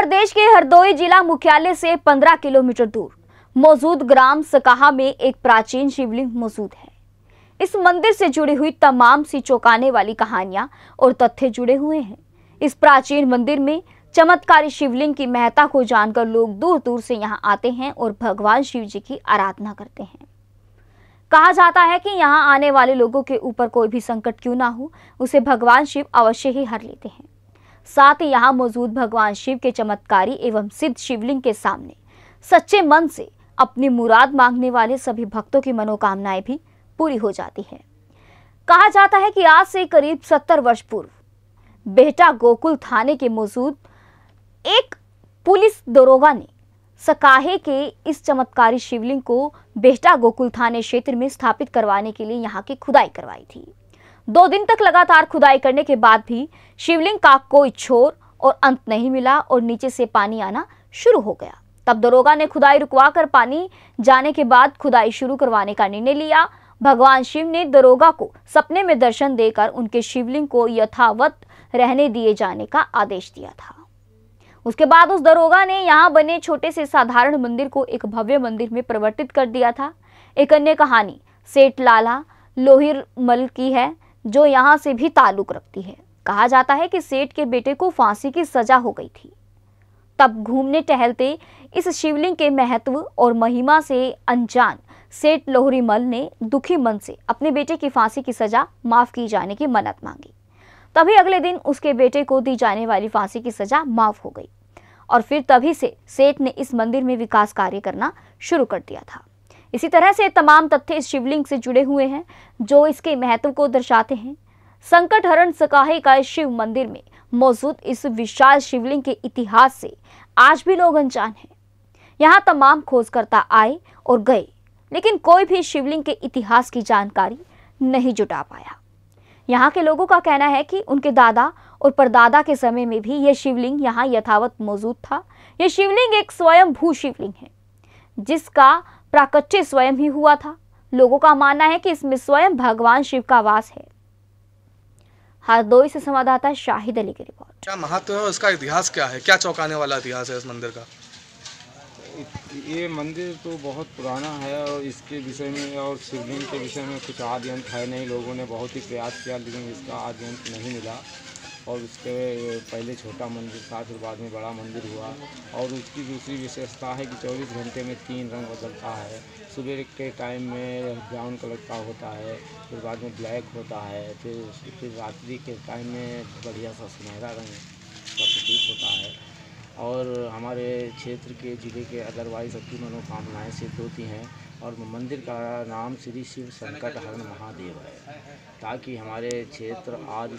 प्रदेश के हरदोई जिला मुख्यालय से 15 किलोमीटर दूर मौजूद ग्राम सकाहा में एक प्राचीन शिवलिंग मौजूद है इस मंदिर से जुड़ी हुई तमाम सी चौंकाने वाली कहानियां और तथ्य जुड़े हुए हैं इस प्राचीन मंदिर में चमत्कारी शिवलिंग की महत्ता को जानकर लोग दूर दूर से यहाँ आते हैं और भगवान शिव जी की आराधना करते हैं कहा जाता है कि यहाँ आने वाले लोगों के ऊपर कोई भी संकट क्यों ना हो उसे भगवान शिव अवश्य ही हर लेते हैं साथ ही यहाँ मौजूद भगवान शिव के चमत्कारी एवं सिद्ध शिवलिंग के सामने सच्चे मन से अपनी मुराद मांगने वाले सभी भक्तों की मनोकामनाएं भी पूरी हो जाती हैं। कहा जाता है कि आज से करीब सत्तर वर्ष पूर्व बेहटा गोकुल थाने के मौजूद एक पुलिस दरोगा ने सकाहे के इस चमत्कारी शिवलिंग को बेहटा गोकुल थाने क्षेत्र में स्थापित करवाने के लिए यहाँ की खुदाई करवाई थी दो दिन तक लगातार खुदाई करने के बाद भी शिवलिंग का कोई छोर और अंत नहीं मिला और नीचे से पानी आना शुरू हो गया तब दरोगा ने खुदाई रुकवा कर पानी जाने के बाद खुदाई शुरू करवाने का निर्णय लिया भगवान शिव ने दरोगा को सपने में दर्शन देकर उनके शिवलिंग को यथावत रहने दिए जाने का आदेश दिया था उसके बाद उस दरोगा ने यहाँ बने छोटे से साधारण मंदिर को एक भव्य मंदिर में परिवर्तित कर दिया था एक अन्य कहानी सेठ लाला लोहिर मल की है जो यहाँ से भी ताल्लुक़ रखती है कहा जाता है कि सेठ के बेटे को फांसी की सजा हो गई थी तब घूमने टहलते इस शिवलिंग के महत्व और महिमा से अनजान सेठ लोहरी मल ने दुखी मन से अपने बेटे की फांसी की सजा माफ़ की जाने की मन्नत मांगी तभी अगले दिन उसके बेटे को दी जाने वाली फांसी की सजा माफ़ हो गई और फिर तभी से सेठ ने इस मंदिर में विकास कार्य करना शुरू कर दिया था इसी तरह से तमाम तथ्य इस शिवलिंग से जुड़े हुए हैं जो इसके महत्व को दर्शाते हैं संकट हरण सकाहे का शिव मंदिर में मौजूद इस विशाल शिवलिंग के इतिहास से आज भी लोग अनजान हैं यहाँ तमाम खोजकर्ता आए और गए लेकिन कोई भी शिवलिंग के इतिहास की जानकारी नहीं जुटा पाया यहाँ के लोगों का कहना है कि उनके दादा और परदादा के समय में भी यह शिवलिंग यहाँ यथावत मौजूद था यह शिवलिंग एक स्वयंभू शिवलिंग है जिसका प्राकट्य स्वयं ही हुआ था लोगों का मानना है कि इसमें स्वयं भगवान शिव का वास है हरदोई से संवाददाता शाहिद अली की रिपोर्ट क्या महत्व है उसका इतिहास क्या है क्या चौंकाने वाला इतिहास है इस मंदिर का ये मंदिर तो बहुत पुराना है और इसके विषय में और शिवलिंग के विषय में कुछ आद्यंत है नहीं लोगों ने बहुत ही प्रयास किया लेकिन इसका आद्यंत नहीं मिला और उसके पहले छोटा मंदिर था फिर बाद में बड़ा मंदिर हुआ और उसकी दूसरी विशेषता है कि चौबीस घंटे में तीन रंग बदलता है सुबह के टाइम में ब्राउन कलर का होता है फिर बाद में ब्लैक होता है फिर फिर रात्रि के टाइम में बढ़िया सा सुनहरा रंग का प्रतीक होता है और हमारे क्षेत्र के ज़िले के अदरवाइज सबकी मनोकामनाएँ सिद्ध होती हैं और मंदिर का नाम श्री शिव संकट हरण महादेव है ताकि हमारे क्षेत्र आज